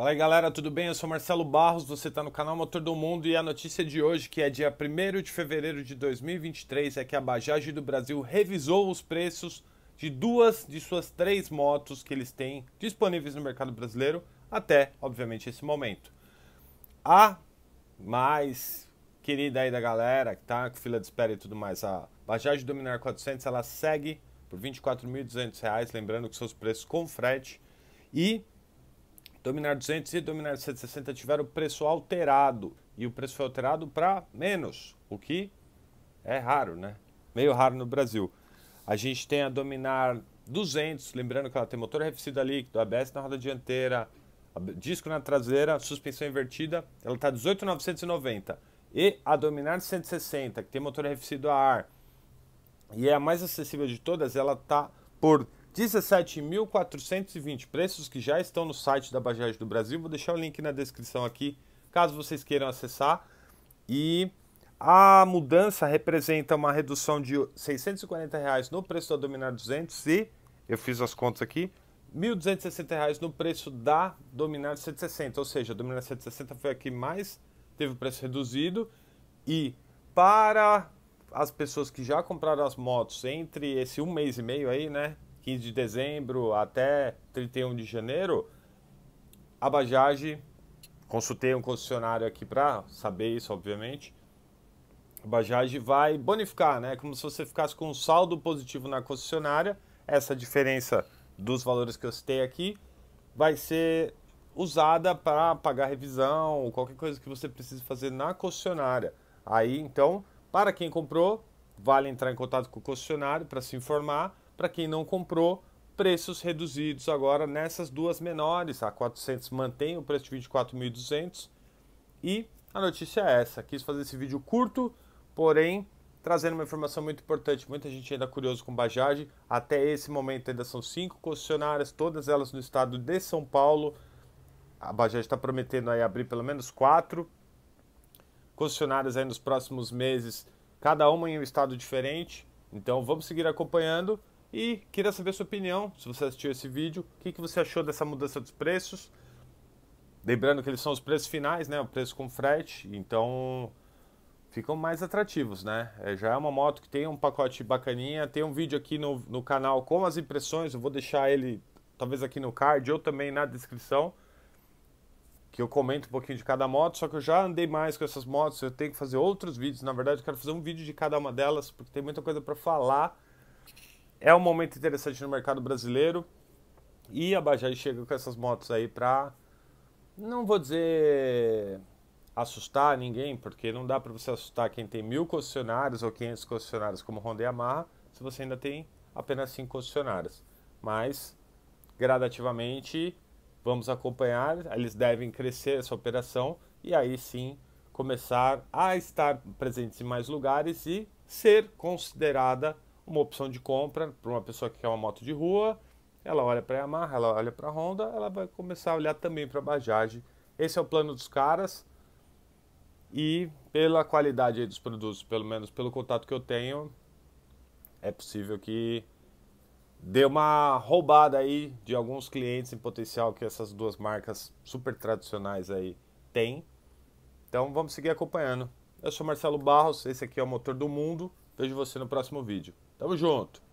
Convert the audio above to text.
Fala aí galera, tudo bem? Eu sou Marcelo Barros, você está no canal Motor do Mundo e a notícia de hoje, que é dia 1 de fevereiro de 2023, é que a Bajaj do Brasil revisou os preços de duas de suas três motos que eles têm disponíveis no mercado brasileiro até, obviamente, esse momento. A mais querida aí da galera, que tá com fila de espera e tudo mais, a Bajaj Dominar 400, ela segue por R$ 24.200, lembrando que seus preços com frete e Dominar 200 e Dominar 160 tiveram o preço alterado. E o preço foi alterado para menos, o que é raro, né? Meio raro no Brasil. A gente tem a Dominar 200, lembrando que ela tem motor arrefecido a líquido, ABS na roda dianteira, disco na traseira, suspensão invertida. Ela está 18,990. E a Dominar 160, que tem motor arrefecido a ar e é a mais acessível de todas, ela está por 17.420 preços que já estão no site da Bajaj do Brasil. Vou deixar o link na descrição aqui, caso vocês queiram acessar. E a mudança representa uma redução de R$ 640 reais no preço da Dominar 200 e eu fiz as contas aqui, R$ 1.260 no preço da Dominar 760, ou seja, a Dominar 760 foi a que mais teve o preço reduzido e para as pessoas que já compraram as motos entre esse um mês e meio aí, né, 15 de dezembro até 31 de janeiro, a Bajaj, consultei um concessionário aqui para saber isso, obviamente, a Bajaj vai bonificar, né? Como se você ficasse com um saldo positivo na concessionária, essa diferença dos valores que eu citei aqui vai ser usada para pagar revisão ou qualquer coisa que você precise fazer na concessionária. Aí, então, para quem comprou, vale entrar em contato com o concessionário para se informar para quem não comprou, preços reduzidos agora nessas duas menores. A 400 mantém o preço de 24.200 e a notícia é essa. Quis fazer esse vídeo curto, porém trazendo uma informação muito importante. Muita gente ainda curioso com Bajaj. Até esse momento ainda são cinco concessionárias, todas elas no estado de São Paulo. A Bajaj está prometendo aí abrir pelo menos quatro concessionárias aí nos próximos meses, cada uma em um estado diferente. Então vamos seguir acompanhando. E queria saber sua opinião, se você assistiu esse vídeo, o que, que você achou dessa mudança dos preços. Lembrando que eles são os preços finais, né? O preço com frete, então ficam mais atrativos, né? É, já é uma moto que tem um pacote bacaninha. Tem um vídeo aqui no, no canal com as impressões, eu vou deixar ele talvez aqui no card ou também na descrição. Que eu comento um pouquinho de cada moto, só que eu já andei mais com essas motos, eu tenho que fazer outros vídeos. Na verdade, eu quero fazer um vídeo de cada uma delas, porque tem muita coisa para falar é um momento interessante no mercado brasileiro e a Bajaj chega com essas motos aí para não vou dizer assustar ninguém, porque não dá para você assustar quem tem mil concessionários ou 500 concessionários como Honda e Yamaha, se você ainda tem apenas cinco concessionários. Mas gradativamente vamos acompanhar, eles devem crescer essa operação e aí sim começar a estar presentes em mais lugares e ser considerada uma opção de compra para uma pessoa que quer uma moto de rua. Ela olha para a Yamaha, ela olha para a Honda, ela vai começar a olhar também para a Bajaj. Esse é o plano dos caras. E pela qualidade dos produtos, pelo menos pelo contato que eu tenho, é possível que dê uma roubada aí de alguns clientes em potencial que essas duas marcas super tradicionais aí têm. Então vamos seguir acompanhando. Eu sou Marcelo Barros, esse aqui é o Motor do Mundo. Vejo você no próximo vídeo. Tamo junto.